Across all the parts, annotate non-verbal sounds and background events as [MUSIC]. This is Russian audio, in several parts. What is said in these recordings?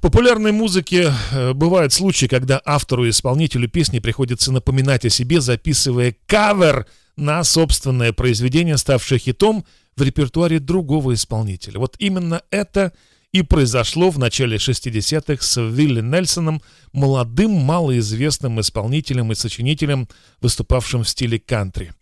В популярной музыке э, бывают случаи, когда автору и исполнителю песни приходится напоминать о себе, записывая кавер на собственное произведение, ставшее хитом в репертуаре другого исполнителя. Вот именно это и произошло в начале 60-х с Вилли Нельсоном, молодым малоизвестным исполнителем и сочинителем, выступавшим в стиле кантри.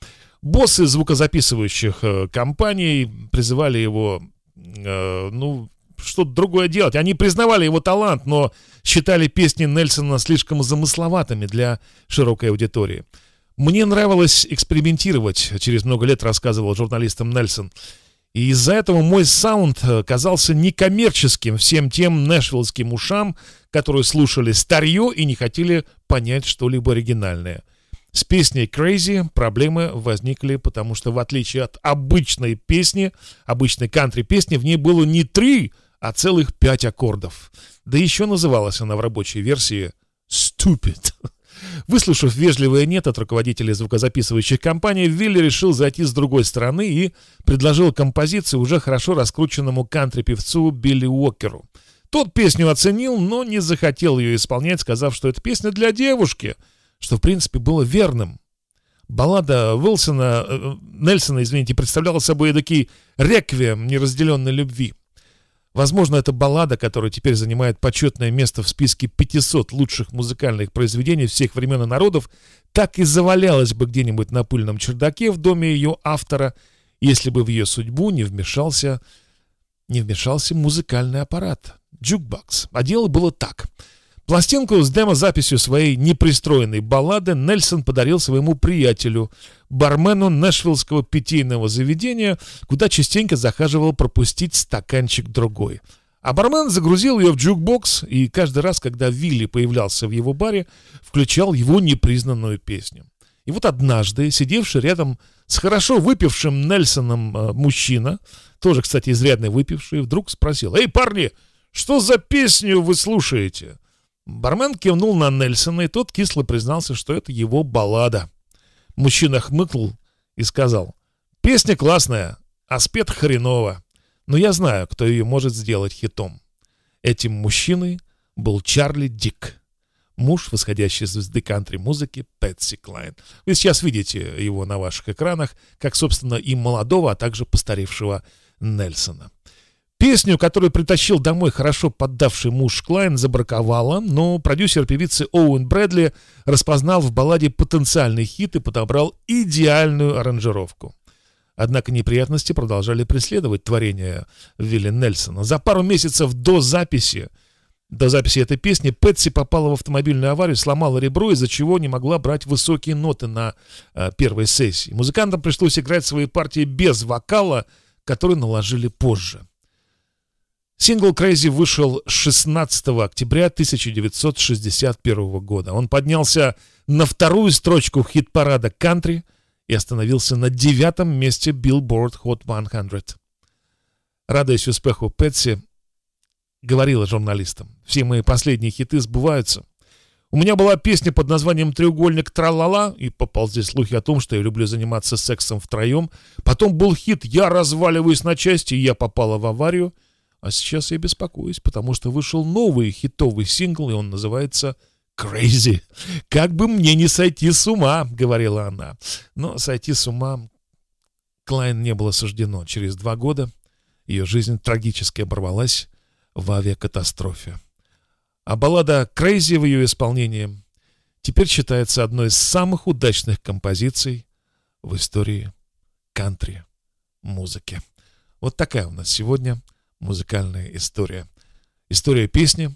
Боссы звукозаписывающих э, компаний призывали его, э, ну, что-то другое делать. Они признавали его талант, но считали песни Нельсона слишком замысловатыми для широкой аудитории. «Мне нравилось экспериментировать», — через много лет рассказывал журналистам Нельсон. «И из-за этого мой саунд э, казался некоммерческим всем тем нэшвиллским ушам, которые слушали старье и не хотели понять что-либо оригинальное». С песней Crazy проблемы возникли, потому что в отличие от обычной песни, обычной кантри-песни, в ней было не три а целых пять аккордов. Да еще называлась она в рабочей версии «Stupid». [LAUGHS] Выслушав вежливое «нет» от руководителей звукозаписывающих компаний, Вилли решил зайти с другой стороны и предложил композицию уже хорошо раскрученному кантри-певцу Билли Уокеру. Тот песню оценил, но не захотел ее исполнять, сказав, что это песня для девушки, что, в принципе, было верным. Баллада Уилсона, э, э Нельсона, извините, представляла собой эдакий реквием неразделенной любви. Возможно, это баллада, которая теперь занимает почетное место в списке 500 лучших музыкальных произведений всех времен и народов, так и завалялась бы где-нибудь на пыльном чердаке в доме ее автора, если бы в ее судьбу не вмешался, не вмешался музыкальный аппарат, джукбакс. А дело было так — Пластинку с демозаписью своей непристроенной баллады Нельсон подарил своему приятелю, бармену нэшвиллского питейного заведения, куда частенько захаживал пропустить стаканчик-другой. А бармен загрузил ее в джукбокс и каждый раз, когда Вилли появлялся в его баре, включал его непризнанную песню. И вот однажды, сидевший рядом с хорошо выпившим Нельсоном э, мужчина, тоже, кстати, изрядно выпивший, вдруг спросил, «Эй, парни, что за песню вы слушаете?» Бармен кивнул на Нельсона, и тот кисло признался, что это его баллада. Мужчина хмыкнул и сказал, «Песня классная, а спет хреново, но я знаю, кто ее может сделать хитом». Этим мужчиной был Чарли Дик, муж восходящей звезды кантри-музыки Пэтси Клайн. Вы сейчас видите его на ваших экранах, как, собственно, и молодого, а также постаревшего Нельсона. Песню, которую притащил домой хорошо поддавший муж Клайн, забраковала, но продюсер певицы Оуэн Брэдли распознал в балладе потенциальный хит и подобрал идеальную аранжировку. Однако неприятности продолжали преследовать творение Вилли Нельсона. За пару месяцев до записи до записи этой песни Пэтси попала в автомобильную аварию, сломала ребро, из-за чего не могла брать высокие ноты на э, первой сессии. Музыкантам пришлось играть свои партии без вокала, который наложили позже. Сингл «Crazy» вышел 16 октября 1961 года. Он поднялся на вторую строчку хит-парада «Кантри» и остановился на девятом месте Billboard Hot 100. Радуясь успеху Пэтси, говорила журналистам, «Все мои последние хиты сбываются. У меня была песня под названием «Треугольник тра тра-ла-ла» и поползли слухи о том, что я люблю заниматься сексом втроем. Потом был хит «Я разваливаюсь на части», и я попала в аварию – а сейчас я беспокоюсь, потому что вышел новый хитовый сингл, и он называется «Crazy». «Как бы мне не сойти с ума», — говорила она. Но сойти с ума Клайн не было суждено. Через два года ее жизнь трагически оборвалась в авиакатастрофе. А баллада «Crazy» в ее исполнении теперь считается одной из самых удачных композиций в истории кантри музыки. Вот такая у нас сегодня музыкальная история. История песни,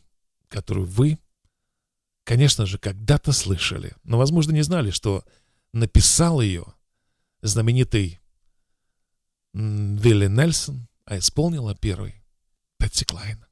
которую вы, конечно же, когда-то слышали, но, возможно, не знали, что написал ее знаменитый Вилли Нельсон, а исполнила первый Пэтси Клайн.